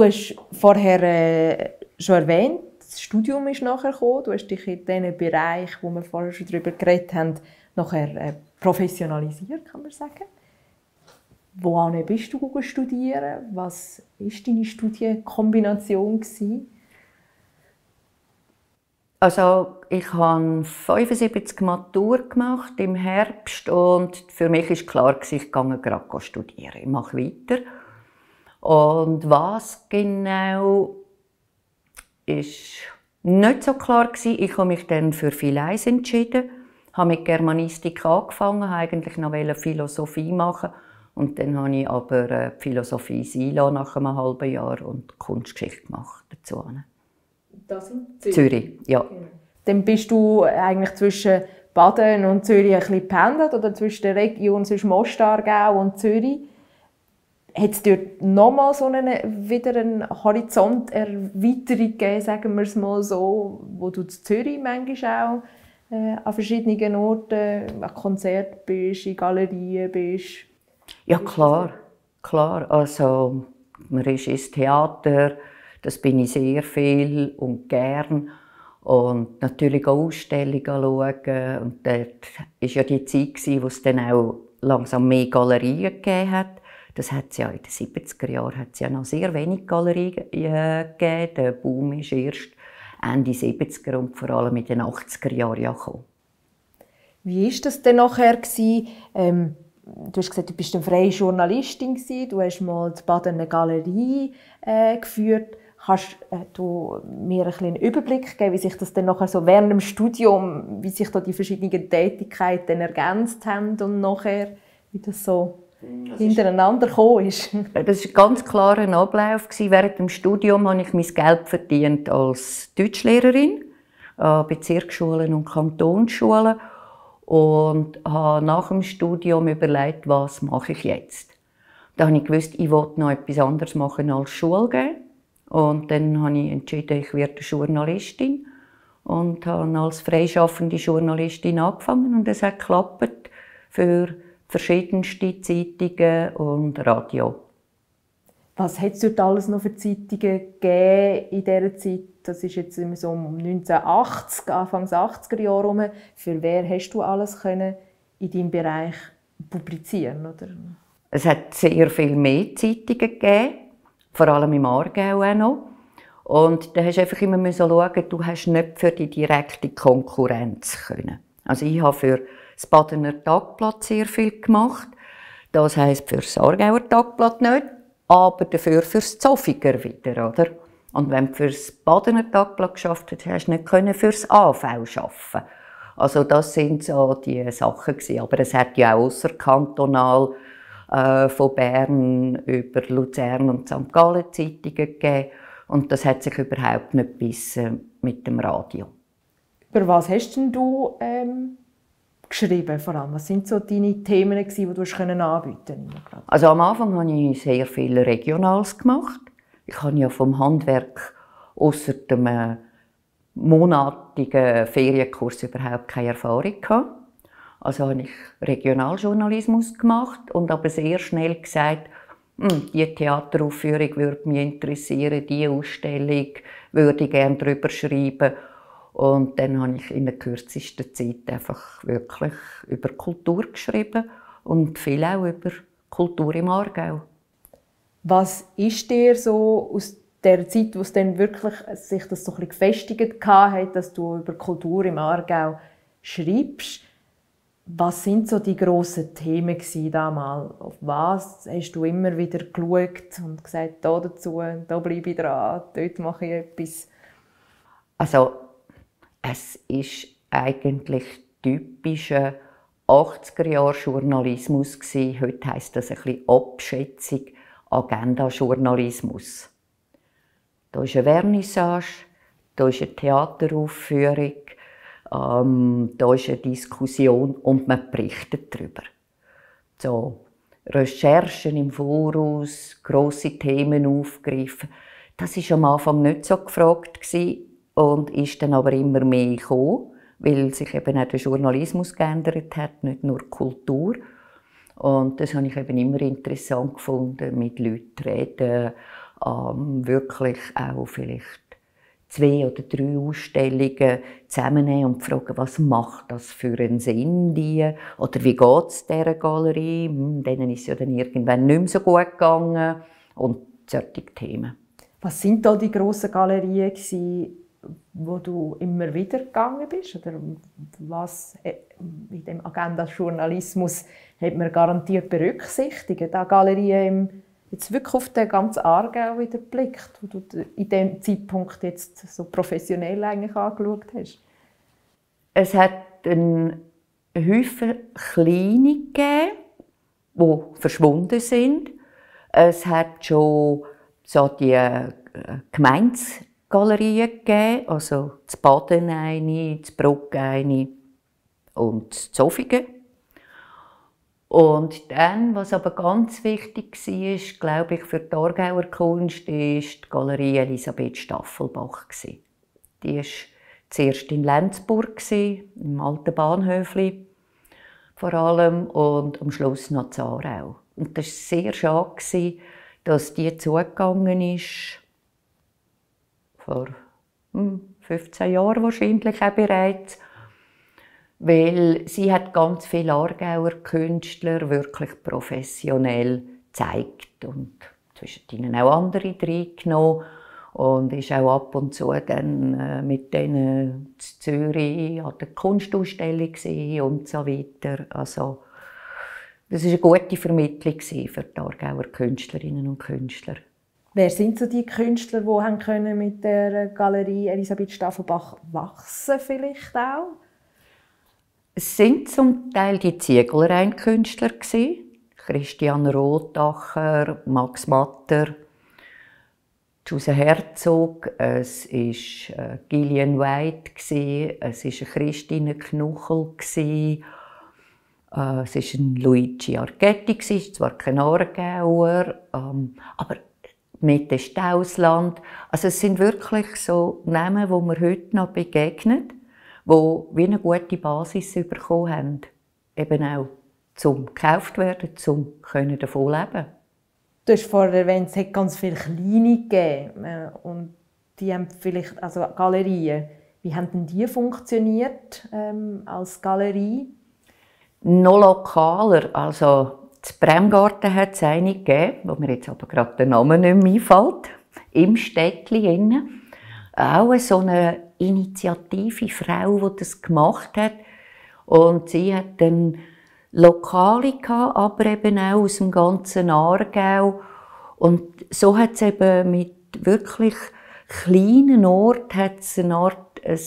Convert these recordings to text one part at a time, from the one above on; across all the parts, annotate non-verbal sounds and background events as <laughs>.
Du hast vorher äh, schon erwähnt, das Studium ist nachher gekommen. Du hast dich in diesen Bereich, wo wir vorher schon darüber geredet haben, nachher äh, professionalisiert, kann man sagen. Wohin bist du studieren? Was ist deine Studienkombination gewesen? Also ich habe 75 Matur gemacht im Herbst und für mich ist klar ich gehe gerade studieren. Ich mache weiter. Und was genau ist nicht so klar gewesen. Ich habe mich dann für viel Eis entschieden, habe mit Germanistik angefangen, eigentlich noch Philosophie machen und dann habe ich aber äh, Philosophie Silo nach einem halben Jahr und Kunstgeschichte gemacht dazu. Das in Zürich? Zürich, ja. Dann bist du eigentlich zwischen Baden und Zürich ein bisschen gependelt oder zwischen der Region zwischen Mostargau und Zürich? Hat es dort nochmal so eine, wieder eine Horizonterweiterung gegeben, sagen wir es mal so, wo du in Zürich manchmal auch äh, an verschiedenen Orten, an Konzerten bist, in Galerien bist? Ja, klar. Klar, also man ist ins Theater, das bin ich sehr viel und gern. Und natürlich auch Ausstellungen schauen. Und dort war ja die Zeit, wo es dann auch langsam mehr Galerien gegeben hat. Das hat ja in den 70er Jahren hat ja noch sehr wenig Galerien äh, gegeben. Der Boom ist erst Ende 70er und vor allem in den 80er Jahren ja gekommen. Wie ist das denn nachher Ähm, du hast gesagt, du bist eine freie Journalistin gewesen. Du hast mal die Baden eine Galerie äh, geführt. Kannst äh, du mir ein einen Überblick geben, wie sich das denn nachher so während dem Studium, wie sich da die verschiedenen Tätigkeiten ergänzt haben und nachher, wie das so das hintereinander gekommen ist. Das <laughs> war ganz klarer ein Ablauf. Während dem Studium habe ich mein Geld verdient als Deutschlehrerin an äh, Bezirksschulen und Kantonsschulen und habe nach dem Studium überlegt, was mache ich jetzt. Da habe ich gewusst, ich wollte noch etwas anderes machen als Schule gehen. Und dann habe ich entschieden, ich werde Journalistin und habe als freischaffende Journalistin angefangen und es hat geklappt für verschiedenste Zeitungen und Radio. Was hat es dort alles noch für Zeitungen gegeben in dieser Zeit? Das ist jetzt immer so um 1980, Anfangs 80er Jahre herum. Für wer hast du alles können in deinem Bereich publizieren oder? Es hat sehr viel mehr Zeitungen gegeben, vor allem im Aargau auch noch. Und da musst du einfach immer schauen, du hast nicht für die direkte Konkurrenz können. Also ich habe für das Badener Tagblatt sehr viel gemacht. Das heisst für das Aargauer Tagblatt nicht, aber dafür für das Zofiger wieder, oder? Und wenn du für das Badener Tagblatt geschafft hast, hast du nicht können für das AV arbeiten. Also das sind so die Sachen gewesen. Aber es hat ja auch außerkantonal äh, von Bern über Luzern und St. Gallen Zeitungen gegeben. Und das hat sich überhaupt nicht bis mit dem Radio. Über was hast denn du ähm, geschrieben? Vor allem? Was sind so deine Themen, die du anbieten Also am Anfang habe ich sehr viel Regionales gemacht. Ich habe ja vom Handwerk außer dem äh, monatigen Ferienkurs überhaupt keine Erfahrung gehabt. Also habe ich Regionaljournalismus gemacht und aber sehr schnell gesagt, hm, die Theateraufführung würde mich interessieren, die Ausstellung würde ich gerne darüber schreiben. Und dann habe ich in der kürzesten Zeit einfach wirklich über Kultur geschrieben und viel auch über Kultur im Aargau. Was ist dir so aus der Zeit, wo es dann wirklich sich das so ein gefestigt hat, dass du über Kultur im Aargau schreibst? Was sind so die grossen Themen damals? Auf was hast du immer wieder geschaut und gesagt, da dazu, da bleibe ich dran, dort mache ich etwas? Also es ist eigentlich typischer 80 er jahr journalismus Heute heisst das ein bisschen Abschätzung, Agenda-Journalismus. Hier ist eine Vernissage, hier ist eine Theateraufführung, ähm, da ist eine Diskussion und man berichtet darüber. So, Recherchen im Voraus, grosse Themen aufgreifen, das war am Anfang nicht so gefragt und ist dann aber immer mehr gekommen, weil sich eben auch der Journalismus geändert hat, nicht nur die Kultur. Und das habe ich eben immer interessant gefunden, mit Leuten zu reden, ähm, wirklich auch vielleicht zwei oder drei Ausstellungen zusammennehmen und fragen, was macht das für einen Sinn, die? Oder wie geht es dieser Galerie? Hm, denen ist ja dann irgendwann nicht mehr so gut gegangen. Und solche Themen. Was sind da die grossen Galerien, gewesen, wo du immer wieder gegangen bist? Oder was äh, in dem Agenda-Journalismus hat man garantiert berücksichtigt? An Galerie im, jetzt wirklich auf den ganzen Aargau wieder blickt, wo du in dem Zeitpunkt jetzt so professionell eigentlich angeschaut hast? Es hat einen Haufen kleine gegeben, die verschwunden sind. Es hat schon so die äh, Gemeinschaft Galerien gegeben, also das Baden eine, das Bruck eine und zu Zofingen. Und dann, was aber ganz wichtig war, glaube ich, für die Aargauer Kunst, ist die Galerie Elisabeth Staffelbach. Die war zuerst in Lenzburg, im alten Bahnhöfli vor allem, und am Schluss noch in Aarau. Und das war sehr schade, dass die zugegangen ist vor 15 hm, Jahren wahrscheinlich auch bereits, weil sie hat ganz viele Aargauer Künstler wirklich professionell gezeigt und zwischen ihnen auch andere reingenommen und ist auch ab und zu dann äh, mit denen zu Zürich an der Kunstausstellung und so weiter. Also das war eine gute Vermittlung für die Aargauer Künstlerinnen und Künstler. Wer sind so die Künstler, die haben können mit der Galerie Elisabeth Staffelbach wachsen vielleicht auch? Es sind zum Teil die Ziegelreinkünstler Christian Rothacher, Max Matter, Jose Herzog, es ist äh, Gillian White es ist Christine Knuchel äh, es ist ein Luigi Argetti es ist zwar kein Aargauer, ähm, aber mit dem Stausland. Also es sind wirklich so Namen, wo wir heute noch begegnen, wo wie eine gute Basis bekommen haben. Eben auch zum gekauft werden, zum können davon leben. Du hast vorher erwähnt, es hat ganz viele kleine gegeben äh, und die haben vielleicht, also Galerien. Wie haben denn die funktioniert ähm, als Galerie? Noch lokaler, also zu Bremgarten hat es eine gegeben, wo mir jetzt aber gerade der Name nicht mehr einfällt, im Städtchen innen. Auch so eine initiative Frau, die das gemacht hat. Und sie hat dann Lokale gehabt, aber eben auch aus dem ganzen Aargau. Und so hat es eben mit wirklich kleinen Orten hat es eine Art ein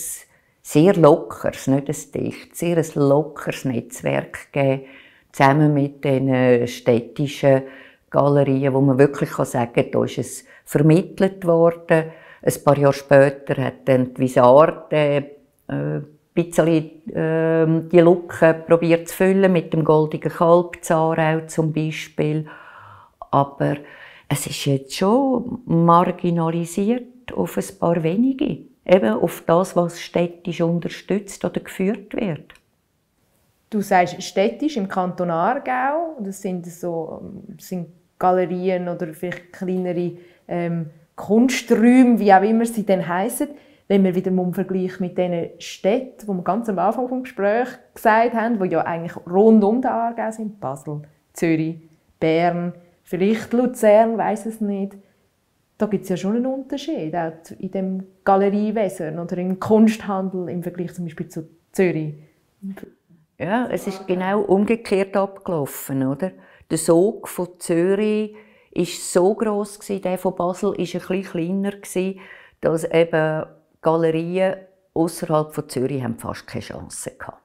sehr lockeres, nicht ein dicht, sehr ein lockeres Netzwerk gegeben zusammen mit den äh, städtischen Galerien, wo man wirklich sagen kann, da ist es vermittelt worden. Ein paar Jahre später hat dann die Visarte äh, ein bisschen äh, die Lücken probiert zu füllen, mit dem Goldigen Kalb Zarau zum Beispiel. Aber es ist jetzt schon marginalisiert auf ein paar wenige. Eben auf das, was städtisch unterstützt oder geführt wird. Du sagst städtisch im Kanton Aargau, das sind so das ähm, sind Galerien oder vielleicht kleinere ähm, Kunsträume, wie auch immer sie dann heißen. Wenn wir wieder im Vergleich mit den Städten, die wir ganz am Anfang des Gesprächs gesagt haben, die ja eigentlich rund um den Aargau sind, Basel, Zürich, Bern, vielleicht Luzern, weiß es nicht. Da gibt es ja schon einen Unterschied, auch in dem Galeriewesen oder im Kunsthandel im Vergleich zum Beispiel zu Zürich. Ja, es ist genau umgekehrt abgelaufen, oder? Der Sog von Zürich ist so groß gewesen, der von Basel ist ein bisschen kleiner gewesen, dass eben Galerien außerhalb von Zürich haben fast keine Chance gehabt.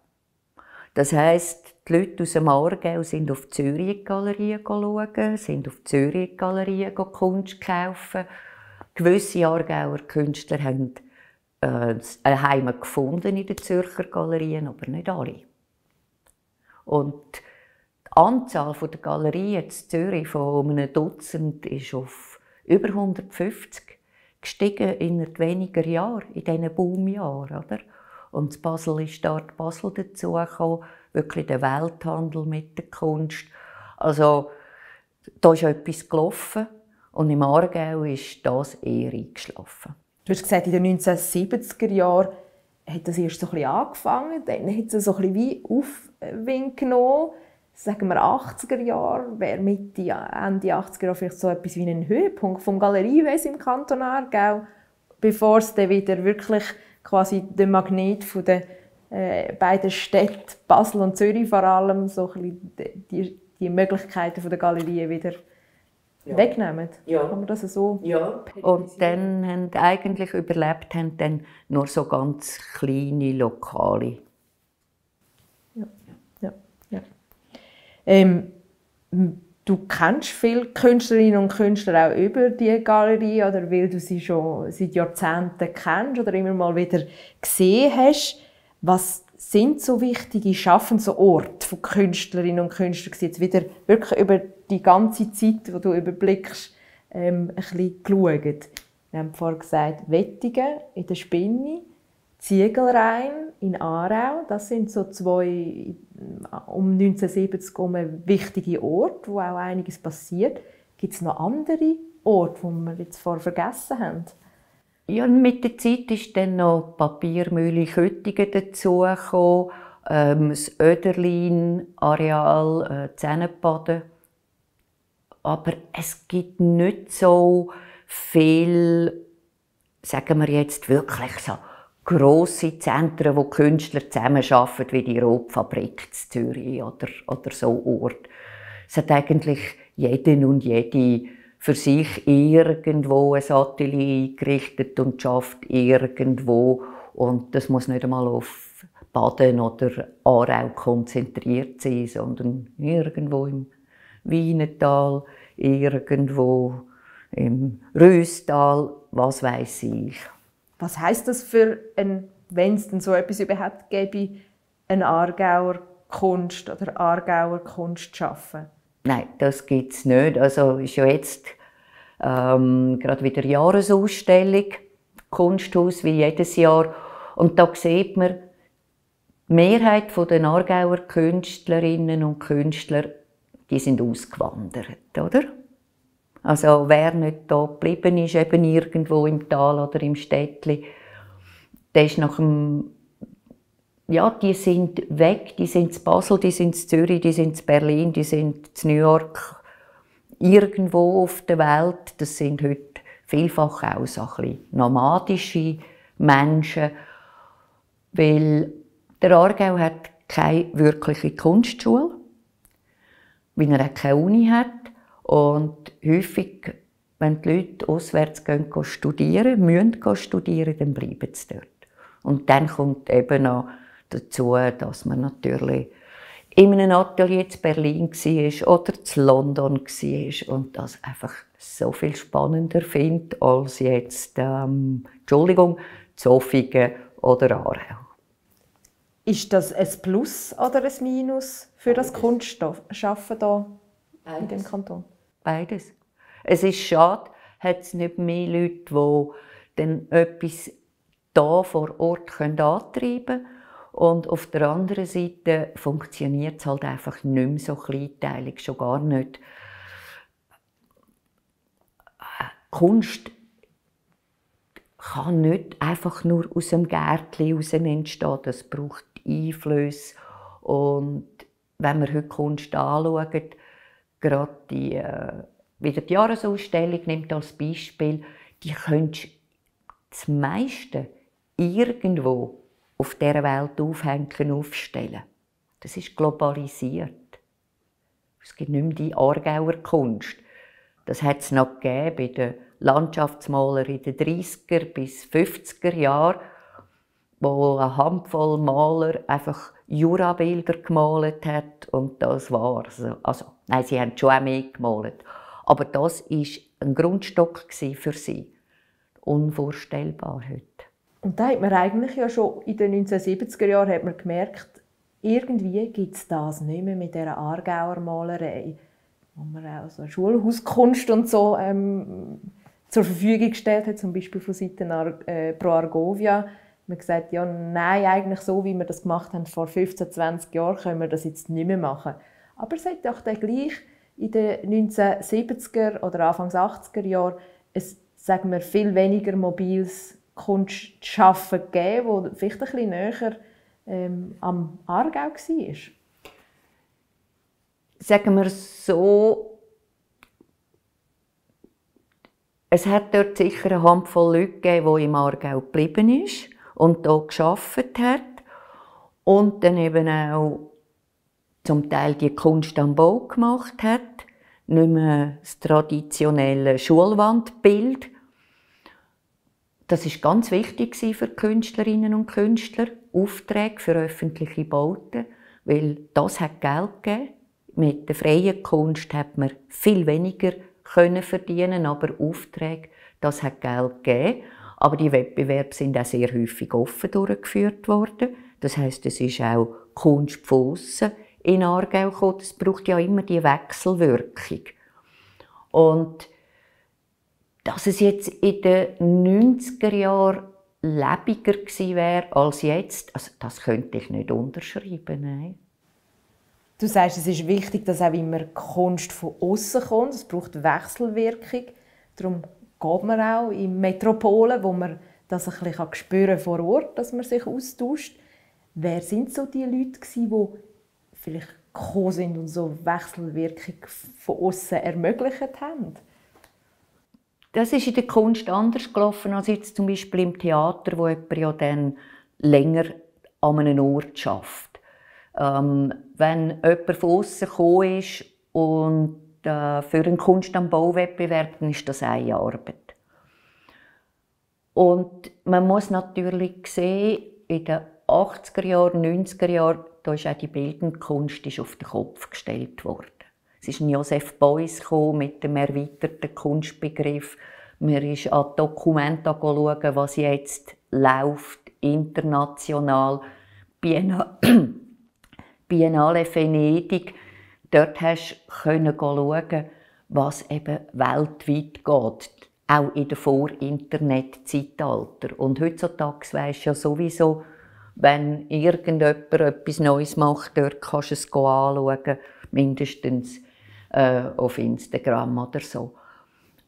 Das heißt, die Leute aus dem Aargau sind auf Zürich Galerien schauen, sind auf Zürich Galerien Kunst kaufen. Gewisse Aargauer Künstler haben äh, eine Heimat gefunden in den Zürcher Galerien, aber nicht alle. Und die Anzahl der Galerien in Zürich von einem Dutzend ist auf über 150 gestiegen in weniger Jahren, in diesen Boomjahren. Und in Basel ist dort Basel dazugekommen, wirklich der Welthandel mit der Kunst. Also da ist etwas gelaufen und im Aargau ist das eher eingeschlafen. Du hast gesagt, in den 1970er Jahren hat das erst so ein bisschen angefangen, dann hat es so ein wie Aufwind genommen. Sagen wir 80er Jahre, wäre Mitte, Ende 80er vielleicht so etwas wie ein Höhepunkt vom Galeriewesen im Kanton Aargau, bevor es dann wieder wirklich quasi der Magnet von der äh, beiden Städte Basel und Zürich vor allem so ein bisschen die, die Möglichkeiten der Galerie wieder ja. wegnehmen. Ja. Kann man das so? Ja. Und dann haben eigentlich überlebt haben dann nur so ganz kleine Lokale. Ja. ja. ja. Ähm, du kennst viele Künstlerinnen und Künstler auch über die Galerie oder weil du sie schon seit Jahrzehnten kennst oder immer mal wieder gesehen hast. Was sind so wichtige Schaffen von Künstlerinnen und Künstlern jetzt wieder wirklich über die ganze Zeit, die du überblickst, ähm, ein bisschen geschaut. Wir haben vorhin gesagt, Wettigen in der Spinne, Ziegelrein in Aarau, das sind so zwei äh, um 1970 herum wichtige Orte, wo auch einiges passiert. Gibt es noch andere Orte, die wir jetzt vorher vergessen haben? Ja, mit der Zeit ist dann noch die Papiermühle Köttingen dazugekommen, ähm, das Öderlin-Areal, äh, Zähnenbaden. Aber es gibt nicht so viel, sagen wir jetzt wirklich so, grosse Zentren, wo Künstler zusammenarbeiten, wie die Rotfabrik in Zürich oder, oder so Ort. Es hat eigentlich jeden und jede für sich irgendwo ein Satellit eingerichtet und schafft irgendwo. Und das muss nicht einmal auf Baden oder Aarau konzentriert sein, sondern irgendwo im Wienertal, irgendwo im Röstal, was weiß ich. Was heißt das für ein, wenn es denn so etwas überhaupt gäbe, ein Aargauer Kunst oder Aargauer Kunst schaffen? Nein, das gibt es nicht. Also ist ja jetzt ähm, gerade wieder Jahresausstellung, Kunsthaus wie jedes Jahr. Und da sieht man, die Mehrheit der Aargauer Künstlerinnen und Künstler, die sind ausgewandert, oder? Also wer nicht da geblieben ist, eben irgendwo im Tal oder im Städtli, der ist nach dem ja, die sind weg, die sind in Basel, die sind in Zürich, die sind in Berlin, die sind in New York, irgendwo auf der Welt. Das sind heute vielfach auch so ein bisschen nomadische Menschen, weil der Aargau hat keine wirkliche Kunstschule, weil er keine Uni hat und häufig, wenn die Leute auswärts gehen, studieren, müssen gehen studieren, dann bleiben sie dort. Und dann kommt eben noch dazu, dass man natürlich in einem Atelier zu Berlin war oder zu London war und das einfach so viel spannender findet als jetzt, ähm, Entschuldigung, Zofingen oder Aarau. Ist das ein Plus oder ein Minus für Beides. das Kunstschaffen hier Beides. in dem Kanton? Beides. Es ist schade, hat es nicht mehr Leute, die dann etwas hier vor Ort antreiben können und auf der anderen Seite funktioniert es halt einfach nicht mehr so kleinteilig, schon gar nicht. Kunst kann nicht einfach nur aus dem Gärtchen raus entstehen. Das braucht Einflüsse. Und wenn wir heute Kunst anschauen, gerade die, äh, wieder die Jahresausstellung nimmt als Beispiel, die könntest du das meiste irgendwo auf dieser Welt aufhängen, aufstellen. Das ist globalisiert. Es gibt nicht mehr die Aargauer Kunst. Das hat es noch gegeben in den Landschaftsmaler in den 30er bis 50er Jahren, wo eine Handvoll Maler einfach Jurabilder gemalt hat und das war's. Also, nein, sie haben schon auch mehr gemalt. Aber das war ein Grundstock für sie. Unvorstellbar heute. Und da hat man eigentlich ja schon in den 1970er Jahren hat man gemerkt, irgendwie gibt es das nicht mehr mit dieser Aargauer Malerei, wo man auch so Schulhauskunst und so ähm, zur Verfügung gestellt hat, zum Beispiel von Seiten Ar äh, Pro Argovia. Man gesagt, ja, nein, eigentlich so, wie wir das gemacht haben vor 15, 20 Jahren, können wir das jetzt nicht mehr machen. Aber es hat auch dann gleich in den 1970er oder Anfangs 80er Jahren ein, sagen wir, viel weniger mobiles Kunst zu arbeiten gegeben, die vielleicht ein bisschen näher ähm, am Aargau war? Sagen wir so, es hat dort sicher eine Handvoll Leute gegeben, die im Aargau geblieben ist und hier geschafft hat. Und dann eben auch zum Teil die Kunst am Bau gemacht hat. Nicht mehr das traditionelle Schulwandbild, das ist ganz wichtig für Künstlerinnen und Künstler, Aufträge für öffentliche Bauten, weil das hat Geld gegeben. Mit der freien Kunst hat man viel weniger können verdienen, aber Aufträge, das hat Geld gegeben. Aber die Wettbewerbe sind auch sehr häufig offen durchgeführt worden. Das heißt, es ist auch Kunst Fussen in Aargau gekommen. Es braucht ja immer die Wechselwirkung. Und dass es jetzt in den 90er Jahren lebiger gewesen wäre als jetzt, also das könnte ich nicht unterschreiben. Nein. Du sagst, es ist wichtig, dass auch immer Kunst von außen kommt. Es braucht Wechselwirkung. Darum geht man auch in Metropolen, wo man das ein bisschen spüren vor Ort, dass man sich austauscht. Wer sind so die Leute die vielleicht gekommen sind und so Wechselwirkung von außen ermöglicht haben? Das ist in der Kunst anders gelaufen als jetzt zum Beispiel im Theater, wo jemand ja dann länger an einem Ort schafft. Ähm, wenn jemand von außen gekommen ist und äh, für einen Kunst am Bauwettbewerb, dann ist das eine Arbeit. Und man muss natürlich sehen, in den 80er Jahren, 90er Jahren, da ist auch die bildende Kunst ist auf den Kopf gestellt worden. Es ist ein Josef Beuys mit dem erweiterten Kunstbegriff. Man ist an Dokumente schauen, was jetzt läuft, international. Bienna <clears throat> Biennale Venedig. Dort hast du schauen, was eben weltweit geht. Auch in der Vor-Internet-Zeitalter. Und heutzutage weisst du ja sowieso, wenn irgendjemand etwas Neues macht, dort kannst du es anschauen. Mindestens äh, auf Instagram oder so.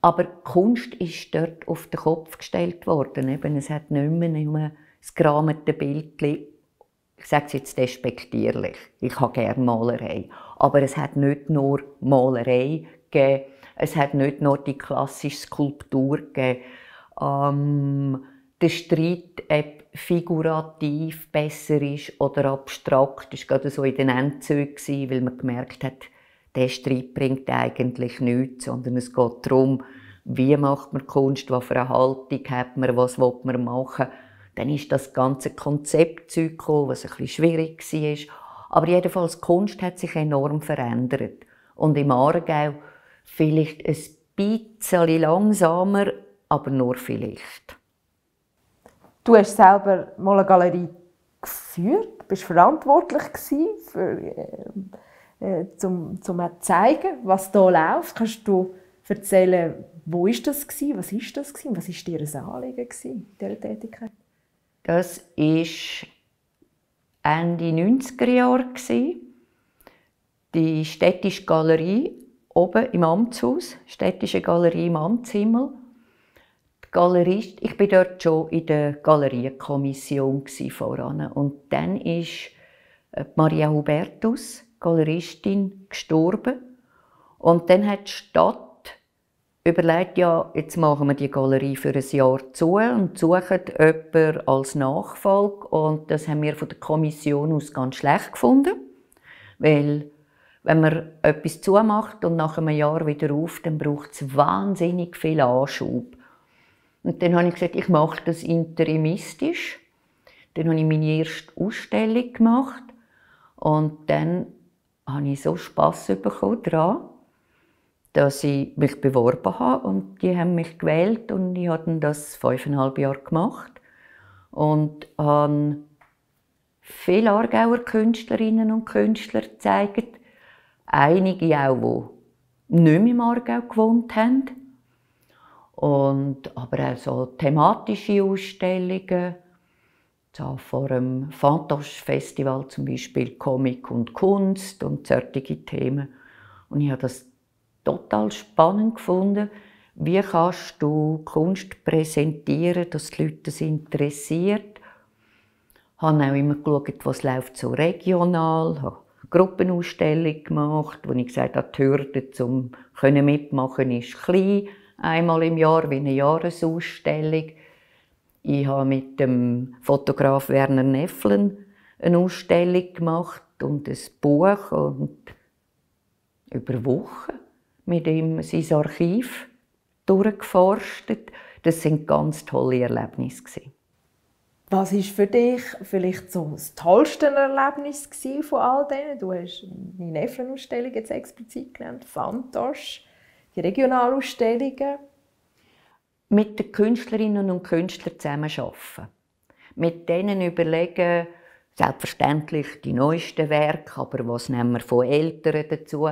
Aber Kunst ist dort auf den Kopf gestellt worden. Eben, es hat nicht mehr nicht mehr das geramete Bild. Ich sage es jetzt despektierlich. Ich habe gerne Malerei. Aber es hat nicht nur Malerei gegeben. Es hat nicht nur die klassische Skulptur gegeben. Ähm, der Streit, ob figurativ besser ist oder abstrakt, war gerade so in den Endzügen, weil man gemerkt hat, der Streit bringt eigentlich nichts, sondern es geht darum, wie macht man Kunst, was für eine Haltung hat man, was will man machen. Dann ist das ganze Konzept gekommen, was ein bisschen schwierig war. Aber jedenfalls, Kunst hat sich enorm verändert. Und im Aargau vielleicht ein bisschen langsamer, aber nur vielleicht. Du hast selber mal eine Galerie geführt, bist verantwortlich für äh, äh, zum, zum zeigen, was da läuft. Kannst du erzählen, wo ist das gewesen, was ist das gewesen, was ist dir ein Anliegen gewesen, dieser Tätigkeit? Das ist Ende 90er Jahre die städtische Galerie oben im Amtshaus, städtische Galerie im Amtshimmel. Die ich bin dort schon in der Galerienkommission voran und dann ist äh, Maria Hubertus Galeristin, gestorben. Und dann hat die Stadt überlegt, ja, jetzt machen wir die Galerie für ein Jahr zu und suchen jemanden als Nachfolge. Und das haben wir von der Kommission aus ganz schlecht gefunden, weil wenn man etwas zumacht und nach einem Jahr wieder auf, dann braucht es wahnsinnig viel Anschub. Und dann habe ich gesagt, ich mache das interimistisch. Dann habe ich meine erste Ausstellung gemacht und dann habe ich so Spass bekommen daran, dass ich mich beworben habe und die haben mich gewählt und ich habe das fünfeinhalb Jahre gemacht und habe viele Aargauer Künstlerinnen und Künstler gezeigt, einige auch, die nicht mehr im Aargau gewohnt haben, und, aber auch so thematische Ausstellungen da vor dem Fantasch-Festival zum Beispiel Comic und Kunst und solche Themen. Und ich habe das total spannend gefunden. Wie kannst du Kunst präsentieren, dass die Leute es interessiert? Ich habe auch immer geschaut, was läuft so regional. Ich habe Gruppenausstellung gemacht, wo ich gesagt habe, die Hürde zum können mitmachen ist klein, einmal im Jahr wie eine Jahresausstellung. Ich habe mit dem Fotograf Werner Nefflen eine Ausstellung gemacht und ein Buch und über Wochen mit ihm sein Archiv durchgeforstet. Das sind ganz tolle Erlebnisse. Was ist für dich vielleicht so das tollste Erlebnis von all denen? Du hast die Nefflenausstellung jetzt explizit genannt, Fantosch, die Regionalausstellungen mit den Künstlerinnen und Künstlern zusammenarbeiten. Mit denen überlegen, selbstverständlich die neuesten Werke, aber was nehmen wir von Älteren dazu,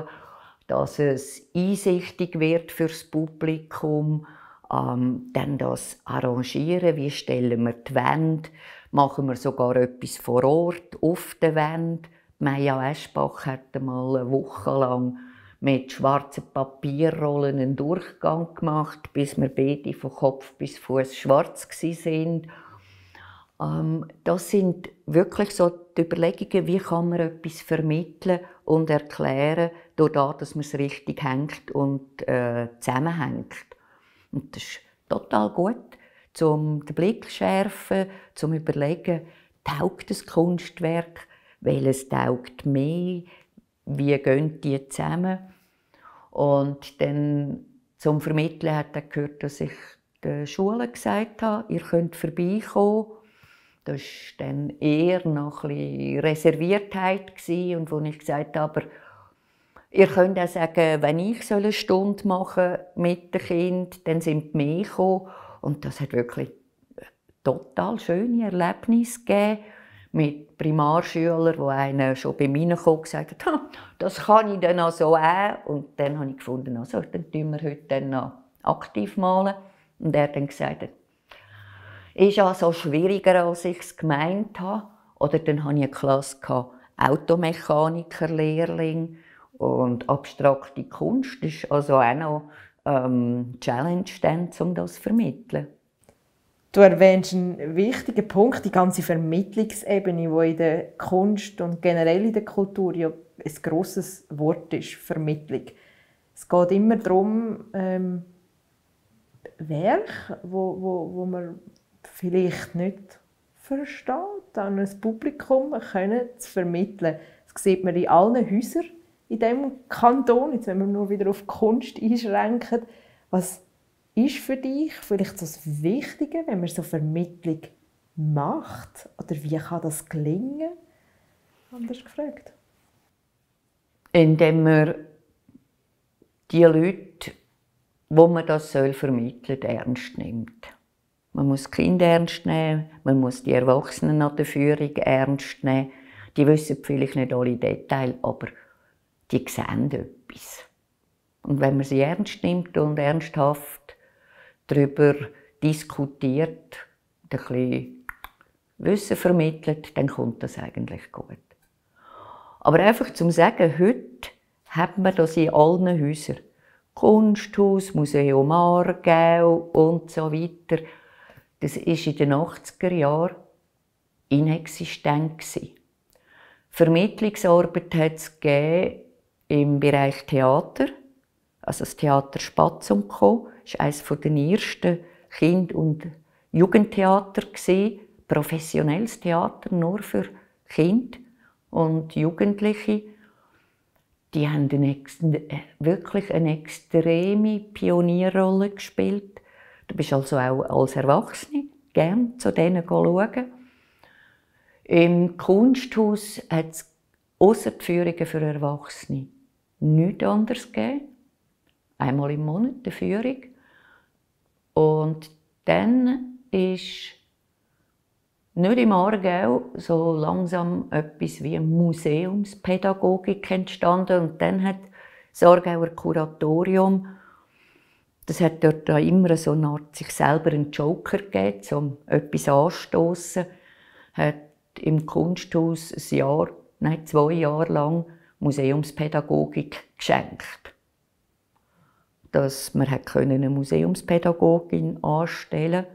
dass es einsichtig wird fürs Publikum, ähm, dann das Arrangieren, wie stellen wir die Wände, machen wir sogar etwas vor Ort auf der Wand. Maya Eschbach hat einmal eine Woche lang mit schwarzen Papierrollen einen Durchgang gemacht, bis wir beide von Kopf bis Fuß schwarz sind. Ähm, das sind wirklich so die Überlegungen, wie kann man etwas vermitteln und erklären, dadurch, dass man es richtig hängt und äh, zusammenhängt. Und das ist total gut, um den Blick zu schärfen, zum zu überlegen, taugt das Kunstwerk, welches taugt mehr, wie gehen die zusammen. Und dann zum Vermitteln hat er gehört, dass ich der Schule gesagt habe, ihr könnt vorbeikommen. Das war dann eher noch ein bisschen Reserviertheit. und wo ich gesagt habe, aber ihr könnt auch sagen, wenn ich eine Stunde machen mit dem Kind, dann sind mehr gekommen. Und das hat wirklich total schöne Erlebnisse gegeben mit Primarschülern, wo einer schon bei mir kam, gesagt hat, das kann ich dann auch so auch. Und dann habe ich gefunden, also, dann tun wir heute dann noch aktiv malen. Und er dann gesagt, hat, ist ja schwieriger, als ich es gemeint habe. Oder dann hatte ich eine Klasse, gehabt, Automechaniker, Lehrling und abstrakte Kunst. Das war also auch noch ähm, Challenge, dann, um das zu vermitteln. Du erwähnst einen wichtigen Punkt, die ganze Vermittlungsebene, die in der Kunst und generell in der Kultur ja ein grosses Wort ist, Vermittlung. Es geht immer darum, ähm, Werk, wo, wo, wo man vielleicht nicht versteht, an ein Publikum können zu vermitteln. Das sieht man in allen Häusern in diesem Kanton, jetzt wenn wir nur wieder auf Kunst einschränken, was ist für dich vielleicht so das Wichtige, wenn man so Vermittlung macht? Oder wie kann das gelingen? Anders gefragt. Indem man die Leute, wo man das vermitteln soll ernst nimmt. Man muss die Kinder ernst nehmen, man muss die Erwachsenen an der Führung ernst nehmen. Die wissen vielleicht nicht alle Details, aber die sehen etwas. Und wenn man sie ernst nimmt und ernsthaft darüber diskutiert, ein bisschen Wissen vermittelt, dann kommt das eigentlich gut. Aber einfach zum sagen, heute hat man das in allen Häusern. Kunsthaus, Museum Aargau und so weiter. Das ist in den 80er Jahren inexistent. Vermittlungsarbeit hat es im Bereich Theater gegeben also das Theater Spatz und Co. Das war eines der ersten Kind- und Jugendtheater, professionelles Theater, nur für Kinder und Jugendliche. Die haben eine, äh, wirklich eine extreme Pionierrolle gespielt. Du bist also auch als Erwachsene gern zu denen schauen. Im Kunsthaus hat es außer die Führungen für Erwachsene nichts anderes gegeben einmal im Monat eine Führung. Und dann ist nicht im Aargau so langsam etwas wie Museumspädagogik entstanden. Und dann hat das Aargauer Kuratorium, das hat dort immer so eine Art, sich selber einen Joker gegeben, um etwas anstoßen, hat im Kunsthaus ein Jahr, nein, zwei Jahre lang Museumspädagogik geschenkt dass man eine Museumspädagogin anstellen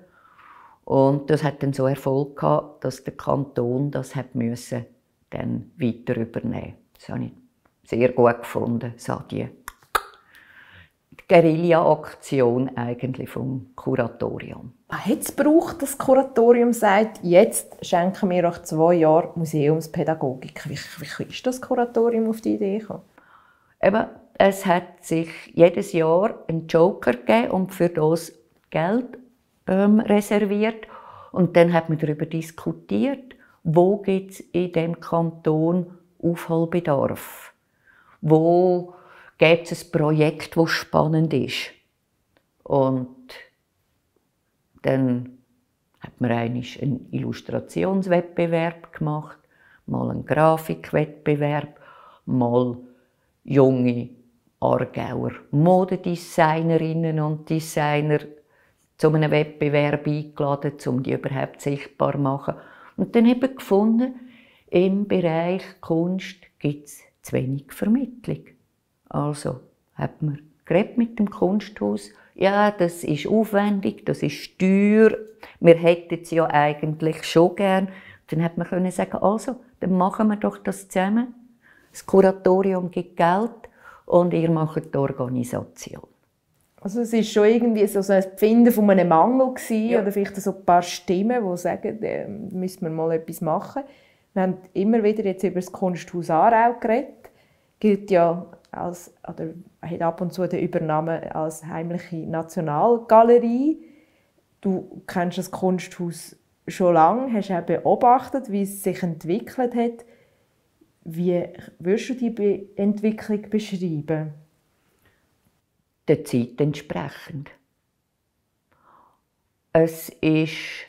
und das hat dann so Erfolg gehabt, dass der Kanton das hat müssen dann weiter übernehmen. musste. Das habe ich sehr gut gefunden, so die Guerilla-Aktion eigentlich vom Kuratorium. Was ah, hat es gebraucht, dass das Kuratorium sagt, jetzt schenken wir euch zwei Jahre Museumspädagogik? Wie, wie ist das Kuratorium auf die Idee gekommen? Eben, es hat sich jedes Jahr ein Joker gegeben und für das Geld ähm, reserviert. Und dann hat man darüber diskutiert, wo gibt es in dem Kanton Aufholbedarf? Wo gibt es ein Projekt, das spannend ist? Und dann hat man einen Illustrationswettbewerb gemacht, mal einen Grafikwettbewerb, mal junge Aargauer Modedesignerinnen und Designer zu einem Wettbewerb eingeladen, um die überhaupt sichtbar zu machen. Und dann habe ich gefunden, im Bereich Kunst gibt es zu wenig Vermittlung. Also hat man mit dem Kunsthaus, ja, das ist aufwendig, das ist teuer, wir hätten es ja eigentlich schon gern. Dann hat man können sagen, also, dann machen wir doch das zusammen. Das Kuratorium gibt Geld, und ihr macht die Organisation. Also es war schon irgendwie so ein Empfinden von einem Mangel ja. oder vielleicht so ein paar Stimmen, die sagen, da äh, müssen wir mal etwas machen. Wir haben immer wieder jetzt über das Kunsthaus Aarau geredet. Gilt ja als, oder hat ab und zu den Übernahmen als heimliche Nationalgalerie. Du kennst das Kunsthaus schon lange, hast auch beobachtet, wie es sich entwickelt hat. Wie würdest du diese Entwicklung beschreiben? Der Zeit entsprechend. Es ist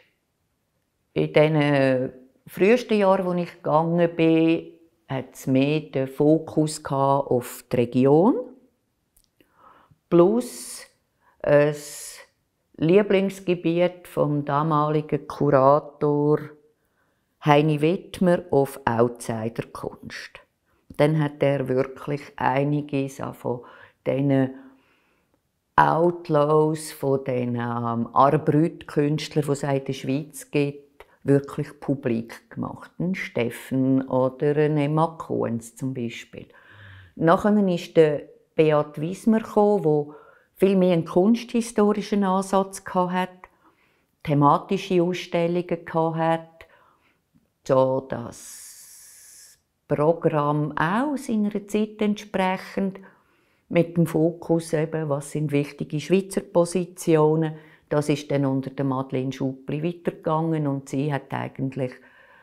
in den frühesten Jahren, als ich gegangen bin, hat es mehr den Fokus auf die Region. Plus ein Lieblingsgebiet vom damaligen Kurator Heini Wittmer auf Outsiderkunst. Dann hat er wirklich einiges von diesen Outlaws, von diesen ähm, Arbrüt-Künstlern, die es in der Schweiz gibt, wirklich publik gemacht. Ein Steffen oder ein Emma Kuhns zum Beispiel. Nachher kam der Beat Wiesmer der viel mehr einen kunsthistorischen Ansatz hatte, thematische Ausstellungen hatte, so das Programm auch seiner Zeit entsprechend mit dem Fokus eben, was sind wichtige Schweizer Positionen. Das ist dann unter der Madeleine Schuppli weitergegangen und sie hat eigentlich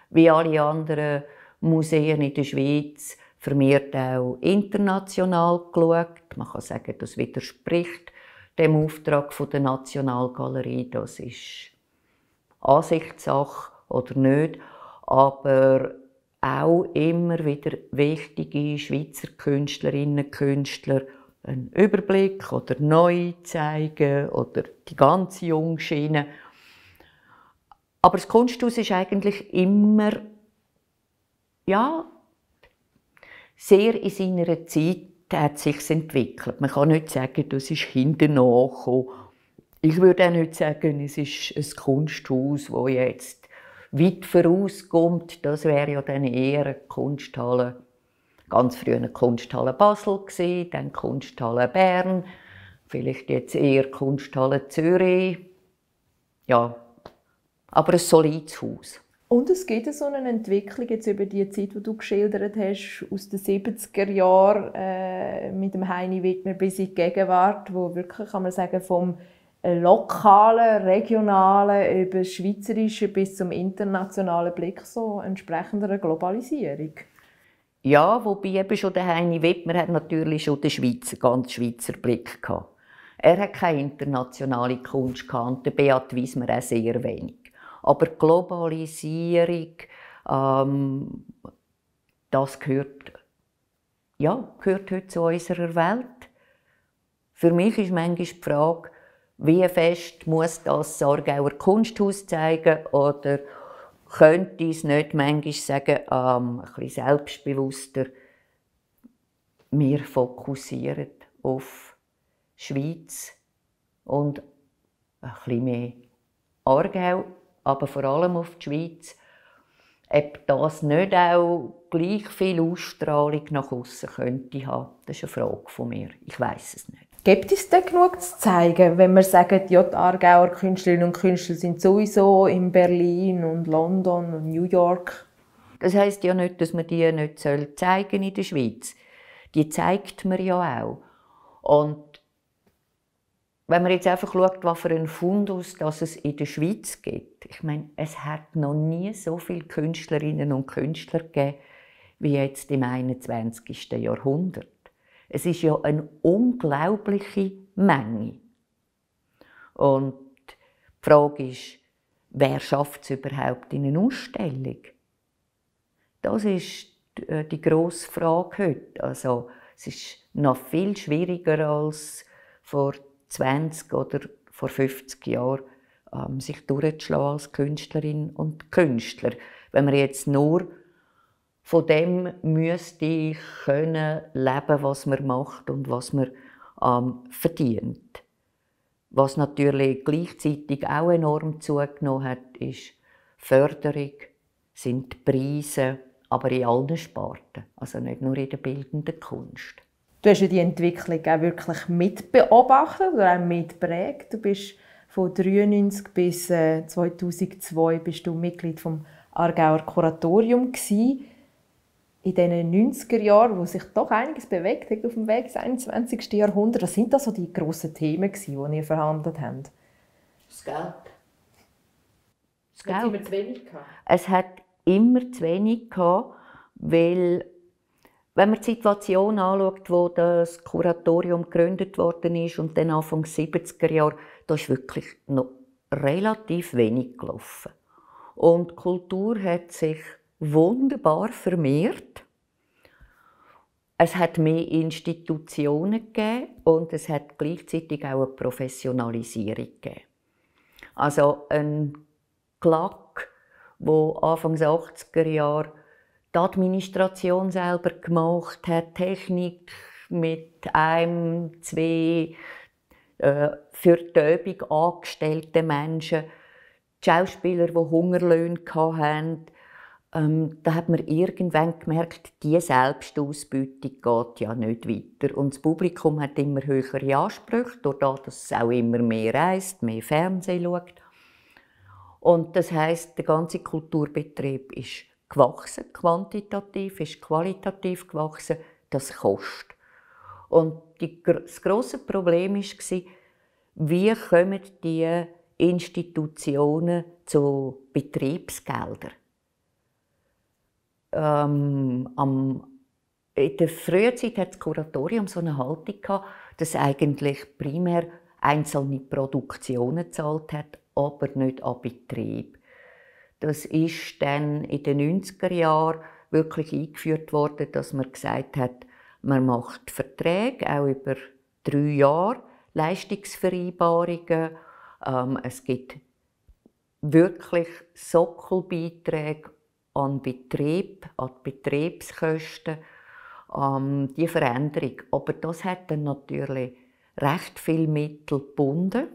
wie alle anderen Museen in der Schweiz vermehrt auch international geschaut. Man kann sagen, das widerspricht dem Auftrag der Nationalgalerie. Das ist Ansichtssache oder nicht aber auch immer wieder wichtige Schweizer Künstlerinnen und Künstler einen Überblick oder neu zeigen oder die ganze Jungschiene. Aber das Kunsthaus ist eigentlich immer ja, sehr in seiner Zeit hat sich entwickelt. Man kann nicht sagen, das ist hinten nachgekommen. Ich würde auch nicht sagen, es ist ein Kunsthaus, das jetzt weit vorauskommt, das wäre ja dann eher eine Kunsthalle, ganz früher eine Kunsthalle Basel gewesen, dann Kunsthalle Bern, vielleicht jetzt eher Kunsthalle Zürich. Ja, aber ein solides Haus. Und es gibt so eine Entwicklung jetzt über die Zeit, die du geschildert hast, aus den 70er Jahren äh, mit dem Heini Wittmer bis in die Gegenwart, wo wirklich, kann man sagen, vom lokalen, regionalen, über schweizerische bis zum internationalen Blick so entsprechender Globalisierung. Ja, wobei eben schon der Heini Wittmer hat natürlich schon den Schweizer, ganz Schweizer Blick gehabt. Er hat keine internationale Kunst gehabt, der Beat Wiesmer auch sehr wenig. Aber Globalisierung, ähm, das gehört, ja, gehört heute zu unserer Welt. Für mich ist manchmal die Frage, wie fest muss das Sargauer Kunsthaus zeigen oder könnte es nicht manchmal sagen, ähm, ein bisschen selbstbewusster, wir fokussieren auf Schweiz und ein bisschen mehr Aargau, aber vor allem auf die Schweiz. Ob das nicht auch gleich viel Ausstrahlung nach außen könnte haben, das ist eine Frage von mir. Ich weiß es nicht. Gibt es denn genug zu zeigen, wenn man sagt, ja, die Aargauer Künstlerinnen und Künstler sind sowieso in Berlin und London und New York? Das heißt ja nicht, dass man die nicht zeigen in der Schweiz. Die zeigt man ja auch. Und wenn man jetzt einfach schaut, was für ein Fundus dass es in der Schweiz gibt, ich meine, es hat noch nie so viele Künstlerinnen und Künstler gegeben wie jetzt im 21. Jahrhundert. Es ist ja eine unglaubliche Menge. Und die Frage ist, wer schafft es überhaupt in einer Ausstellung? Das ist äh, die grosse Frage heute. Also, es ist noch viel schwieriger als vor 20 oder vor 50 Jahren, ähm, sich durchzuschlagen als Künstlerin und Künstler. Wenn man jetzt nur von dem müsste ich können leben, was man macht und was man ähm, verdient. Was natürlich gleichzeitig auch enorm zugenommen hat, ist Förderung, sind die Preise, aber in allen Sparten, also nicht nur in der bildenden Kunst. Du hast ja die Entwicklung auch wirklich mitbeobachtet oder auch mitprägt. Du bist von 1993 bis 2002 äh, bist du Mitglied vom Aargauer Kuratorium gewesen in den 90er Jahren, wo sich doch einiges bewegt hat auf dem Weg ins 21. Jahrhundert, was sind das so die grossen Themen, die ihr verhandelt habt? Das Geld. Es Geld. Hat immer zu wenig gehabt. Es hat immer zu wenig gehabt, weil wenn man die Situation anschaut, wo das Kuratorium gegründet worden ist und dann Anfang 70er Jahre, da ist wirklich noch relativ wenig gelaufen. Und die Kultur hat sich wunderbar vermehrt. Es hat mehr Institutionen gegeben und es hat gleichzeitig auch eine Professionalisierung gegeben. Also ein Klack, wo Anfang der 80er Jahre die Administration selber gemacht hat, Technik mit einem, zwei äh, für die Übung angestellten Menschen, die Schauspieler, die Hungerlöhne hatten, ähm, da hat man irgendwann gemerkt, die Selbstausbeutung geht ja nicht weiter. Und das Publikum hat immer höhere Ansprüche, dadurch, dass es auch immer mehr reist, mehr Fernsehen schaut. Und das heißt, der ganze Kulturbetrieb ist gewachsen, quantitativ, ist qualitativ gewachsen, das kostet. Und die, das große Problem war, wie kommen die Institutionen zu Betriebsgeldern? ähm, am, in der frühen Zeit hat das Kuratorium so eine Haltung gehabt, dass eigentlich primär einzelne Produktionen zahlt hat, aber nicht an Betrieb. Das ist dann in den 90er Jahren wirklich eingeführt worden, dass man gesagt hat, man macht Verträge, auch über drei Jahre, Leistungsvereinbarungen. Ähm, es gibt wirklich Sockelbeiträge an Betrieb, an die Betriebskosten, ähm, die Veränderung. Aber das hat dann natürlich recht viel Mittel gebunden.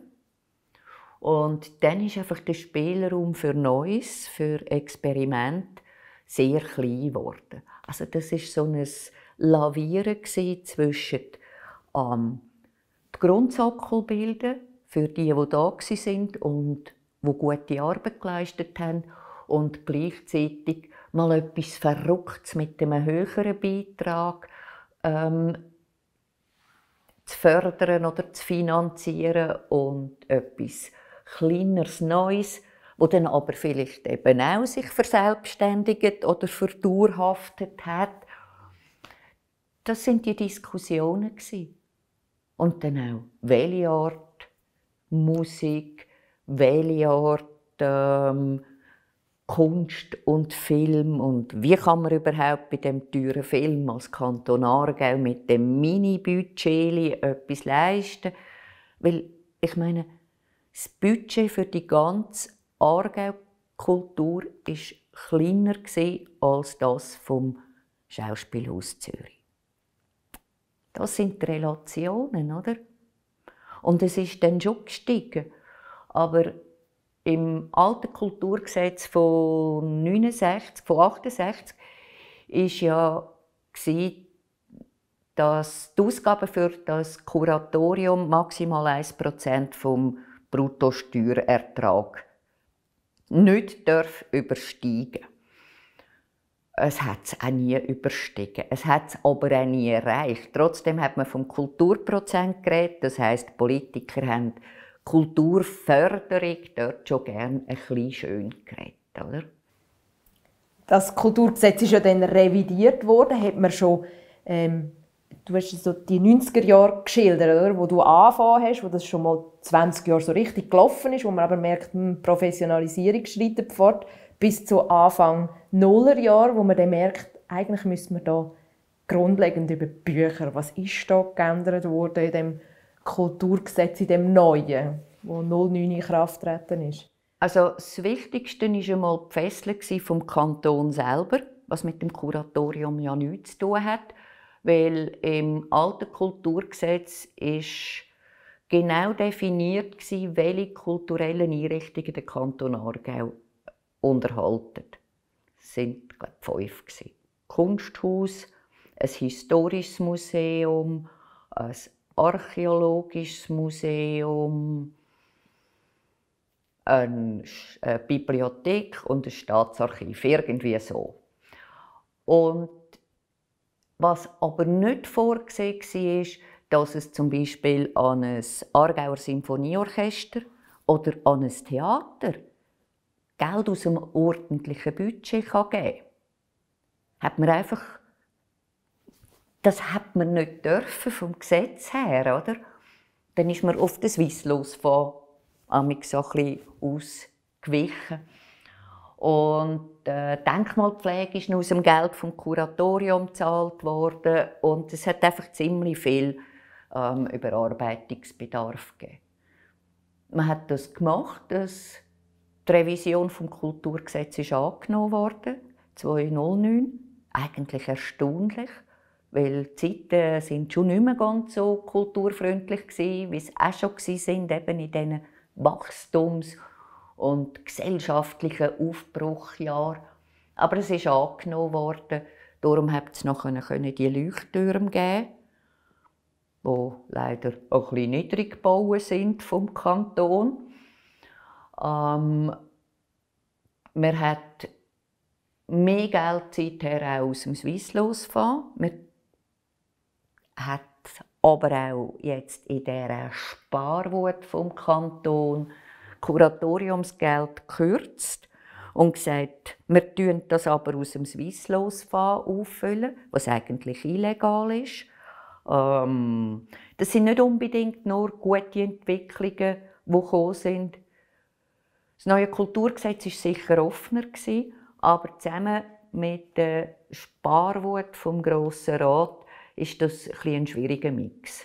Und dann ist einfach der Spielraum für Neues, für Experiment sehr klein geworden. Also das ist so ein Lavieren zwischen ähm, die Grundsockel bilden für die, die da sind und wo gute Arbeit geleistet haben und gleichzeitig mal etwas Verrücktes mit einem höheren Beitrag ähm, zu fördern oder zu finanzieren und etwas Kleineres, Neues, wo dann aber vielleicht eben auch sich verselbstständigt oder verdurhaftet hat. Das sind die Diskussionen gewesen. Und dann auch, welche Art Musik, welche Art ähm, Kunst und Film und wie kann man überhaupt bei dem teuren Film als Kanton Aargau mit dem Mini-Budget etwas leisten? Weil, ich meine, das Budget für die ganze Aargau-Kultur ist kleiner als das vom Schauspielhaus Zürich. Das sind die Relationen, oder? Und es ist dann schon gestiegen. Aber im alten Kulturgesetz von 69, von 68 ist ja dass die Ausgaben für das Kuratorium maximal 1% vom Bruttosteuerertrag nicht darf übersteigen. Es hat es auch nie überstiegen. Es hat es aber auch nie erreicht. Trotzdem hat man vom Kulturprozent geredet. Das heißt, Politiker haben Kulturförderung dort schon gerne ein bisschen schön geredet, oder? Das Kulturgesetz ist ja dann revidiert worden, hat man schon, ähm, du hast so die 90er Jahre geschildert, oder? wo du angefangen hast, wo das schon mal 20 Jahre so richtig gelaufen ist, wo man aber merkt, die hm, Professionalisierung schreitet fort, bis zu Anfang Nuller Jahre, wo man dann merkt, eigentlich müssen wir da grundlegend über Bücher, was ist da geändert worden in dem Kulturgesetz in dem neuen, wo 09 in Kraft treten ist? Also das Wichtigste war einmal die Fesselung vom Kanton selber, was mit dem Kuratorium ja nichts zu tun hat, weil im alten Kulturgesetz ist genau definiert welche kulturellen Einrichtungen der Kanton Aargau unterhalten. Es sind fünf Kunsthaus, ein historisches Museum, ein archäologisches Museum, eine äh, Bibliothek und ein Staatsarchiv, irgendwie so. Und was aber nicht vorgesehen war, dass es zum Beispiel an ein Aargauer Symphonieorchester oder an ein Theater Geld aus einem ordentlichen Budget geben kann. Hat man einfach das hat man nicht dürfen vom Gesetz her, oder? Dann ist man oft das Wisslos von amig so ausgewichen. Und äh, Denkmalpflege ist aus dem Geld vom Kuratorium bezahlt worden und es hat einfach ziemlich viel ähm, Überarbeitungsbedarf gegeben. Man hat das gemacht, dass die Revision vom Kulturgesetz ist angenommen worden, 2009, eigentlich erstaunlich weil die Zeiten sind schon nicht mehr ganz so kulturfreundlich gewesen, wie es auch schon gewesen sind, eben in diesen Wachstums- und gesellschaftlichen Aufbruchjahren. Aber es ist angenommen worden, darum hat es noch können, die Leuchttürme geben die leider ein niedrig gebaut sind vom Kanton. Ähm, man hat mehr Geld seither auch aus dem Swiss losfahren. Wir hat aber auch jetzt in der Sparwut vom Kanton Kuratoriumsgeld gekürzt und gesagt, wir tun das aber aus dem Swisslos-Fonds auffüllen, was eigentlich illegal ist. Ähm, das sind nicht unbedingt nur gute Entwicklungen, die gekommen sind. Das neue Kulturgesetz war sicher offener aber zusammen mit der Sparwut vom Grossen Rat ist das ein, ein schwieriger Mix.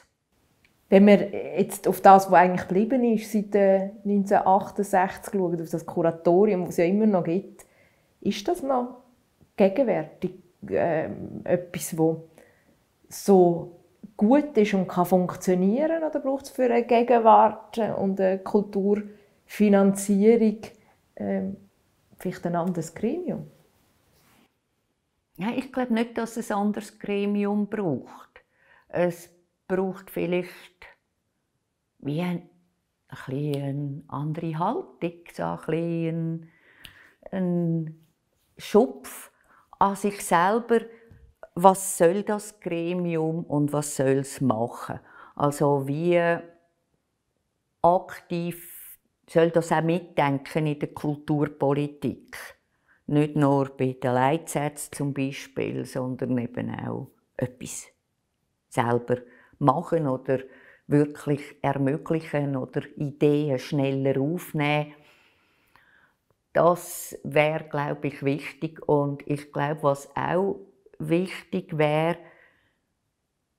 Wenn wir jetzt auf das, was eigentlich geblieben ist, seit 1968 äh, schauen, auf das Kuratorium, das es ja immer noch gibt, ist das noch gegenwärtig äh, etwas, das so gut ist und kann funktionieren? Oder braucht es für eine Gegenwart und eine Kulturfinanzierung äh, vielleicht ein anderes Gremium? Nein, ich glaube nicht, dass es ein anderes Gremium braucht. Es braucht vielleicht wie ein, ein eine andere Haltung, so ein, ein Schubf an sich selber. Was soll das Gremium und was soll es machen? Also wie aktiv soll das auch mitdenken in der Kulturpolitik? nicht nur bei den Leitsätzen zum Beispiel, sondern eben auch etwas selber machen oder wirklich ermöglichen oder Ideen schneller aufnehmen. Das wäre, glaube ich, wichtig. Und ich glaube, was auch wichtig wäre,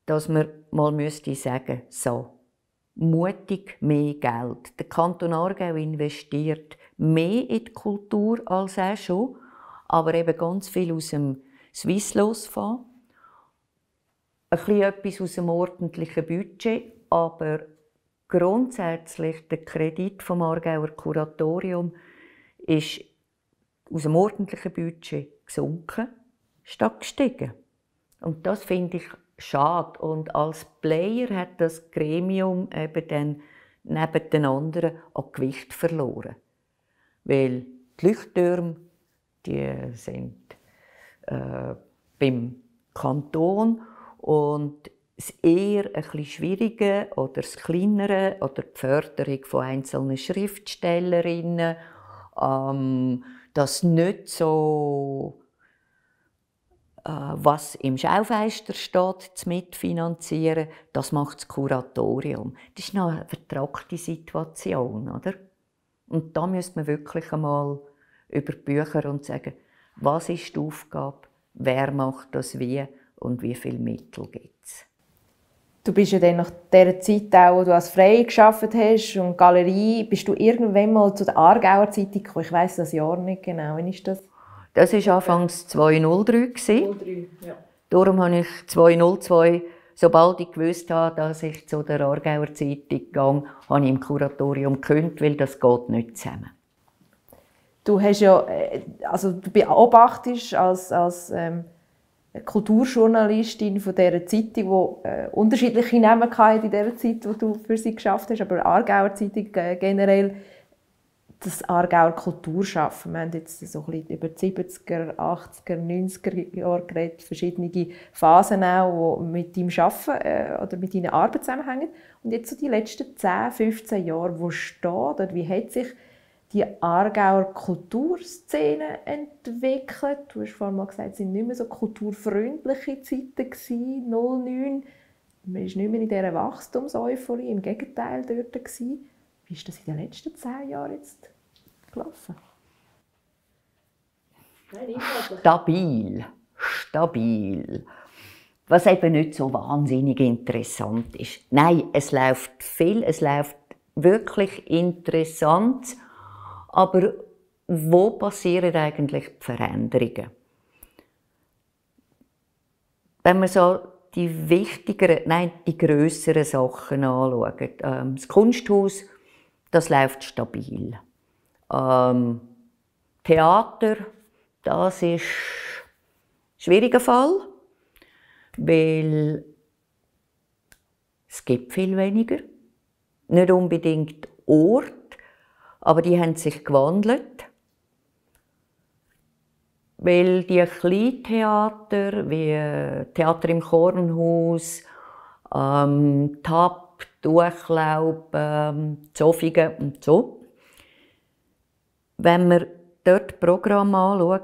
dass man mal müsste sagen, so, mutig mehr Geld. Der Kanton Aargau investiert mehr in die Kultur als er schon, aber eben ganz viel aus dem Swiss losfahren. Ein bisschen etwas aus dem ordentlichen Budget, aber grundsätzlich der Kredit vom Aargauer Kuratorium ist aus dem ordentlichen Budget gesunken statt gestiegen. Und das finde ich schade. Und als Player hat das Gremium eben dann neben den anderen an Gewicht verloren. Weil die Leuchttürme, die sind äh, beim Kanton und das eher ein bisschen schwierige oder das kleinere oder die Förderung von einzelnen Schriftstellerinnen, ähm, das nicht so äh, was im Schaufenster steht, zu mitfinanzieren, das macht das Kuratorium. Das ist noch eine vertragte Situation, oder? Und da müsste man wirklich einmal über die Bücher und sagen, was ist die Aufgabe, wer macht das wie und wie viele Mittel gibt es. Du bist ja dann nach dieser Zeit, auch, wo du als Freie geschafft hast und Galerie, bist du irgendwann mal zu der Aargauer Zeitung gekommen? Ich weiß das Jahr nicht genau. Wann ist das? Das war anfangs 2003. 2003 ja. Darum habe ich 2002 sobald ich gewusst habe, dass ich zu der Aargauer Zeitung gang, habe ich im Kuratorium gekündigt, weil das geht nicht zusammen. Du hast ja, äh, also du beobachtest als, als ähm, Kulturjournalistin von dieser Zeitung, die äh, unterschiedliche Namen in der Zeit, wo du für sie geschafft hast, aber Aargauer Zeitung äh, generell das Aargauer Kulturschaffen. Wir haben jetzt so ein bisschen über die 70er, 80er, 90er Jahre geredet, verschiedene Phasen auch, die mit deinem Arbeiten äh, oder mit deiner Arbeit zusammenhängen. Und jetzt so die letzten 10, 15 Jahre, wo steht oder wie hat sich die Aargauer Kulturszene entwickelt? Du hast vorhin mal gesagt, es waren nicht mehr so kulturfreundliche Zeiten, gewesen, 09. Man war nicht mehr in dieser Wachstumseuphorie, im Gegenteil dort. Gewesen. Wie ist das in den letzten zehn Jahren jetzt gelaufen? stabil, stabil. Was eben nicht so wahnsinnig interessant ist. Nein, es läuft viel, es läuft wirklich interessant, aber wo passieren eigentlich die Veränderungen? Wenn man so die wichtigeren, nein, die größeren Sachen anschaut, ähm, das Kunsthaus das läuft stabil. Ähm, Theater, das ist ein schwieriger Fall, weil es gibt viel weniger. Nicht unbedingt Ort, aber die haben sich gewandelt. Weil die Kleintheater wie Theater im Kornhaus, ähm, TAP, Tuchlaub, ähm, und so. Wenn wir dort das Programm anschauen,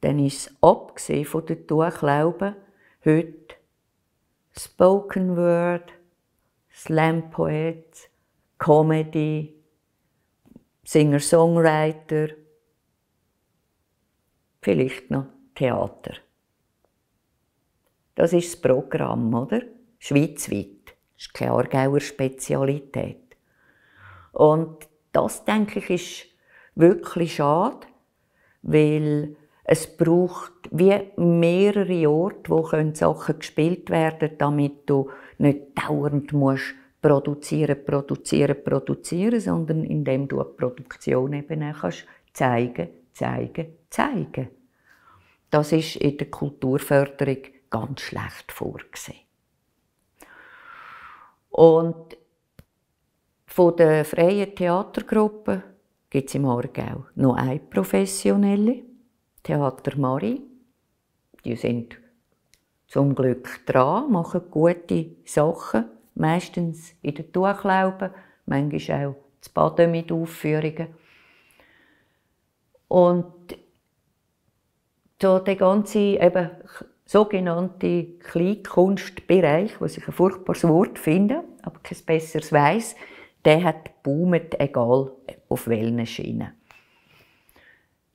dann ist abgesehen von den Tuchlauben heute Spoken Word, Slam Poets, Comedy, Singer-Songwriter, vielleicht noch Theater. Das ist das Programm, oder? Schweizweit ist keine Aargauer Spezialität. Und das, denke ich, ist wirklich schade, weil es braucht wie mehrere Orte, wo Sachen gespielt werden, können, damit du nicht dauernd musst produzieren, produzieren, produzieren, sondern indem du die Produktion eben kannst zeigen, zeigen, zeigen. Das ist in der Kulturförderung ganz schlecht vorgesehen. Und von der Freien Theatergruppe gibt es im Aargau noch eine professionelle, Theater Marie. Die sind zum Glück dran, machen gute Sachen, meistens in der Tuchlaube, manchmal auch zu Baden mit Aufführungen. Und so der ganze eben sogenannte Kleinkunstbereich, wo ich ein furchtbares Wort finde, aber kein besseres weiß, der hat boomet, egal auf welchen Schiene.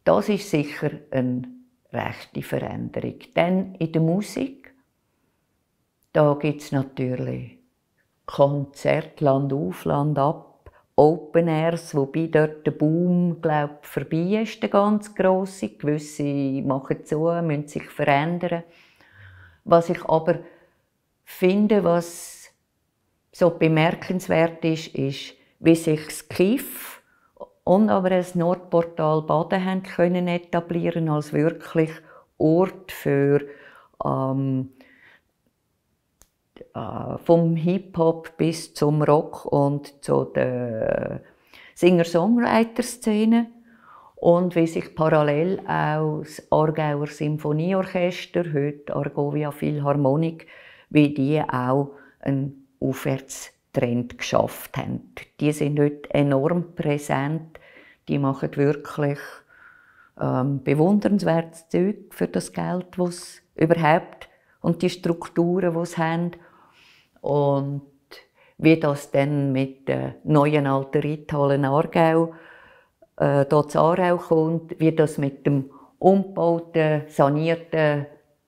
Das ist sicher eine rechte Veränderung. Dann in der Musik, da gibt es natürlich Konzert, Land auf, Land ab, Open Airs, wobei dort der Boom, glaub, vorbei ist, der ganz grosse. Gewisse machen zu, müssen sich verändern. Was ich aber finde, was so bemerkenswert ist, ist, wie sich das Kiff und aber das Nordportal Baden haben können etablieren als wirklich Ort für ähm, äh, vom Hip-Hop bis zum Rock und zu der Singer-Songwriter-Szene und wie sich parallel auch das Aargauer Symphonieorchester, heute Argovia Philharmonik, wie die auch einen Aufwärtstrend geschafft haben. Die sind heute enorm präsent, die machen wirklich ähm, bewundernswertes Zeug für das Geld, was überhaupt und die Strukturen, die sie haben und wie das dann mit der neuen Alten Reithalle Aargau hier äh, zu Aarau kommt, wie das mit dem umgebauten, sanierten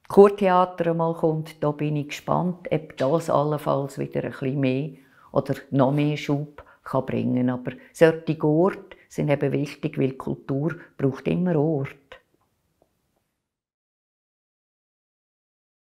Kurtheater mal kommt, da bin ich gespannt, ob das allenfalls wieder ein bisschen mehr oder noch mehr Schub kann bringen kann. Aber solche Orte sind eben wichtig, weil Kultur braucht immer Ort.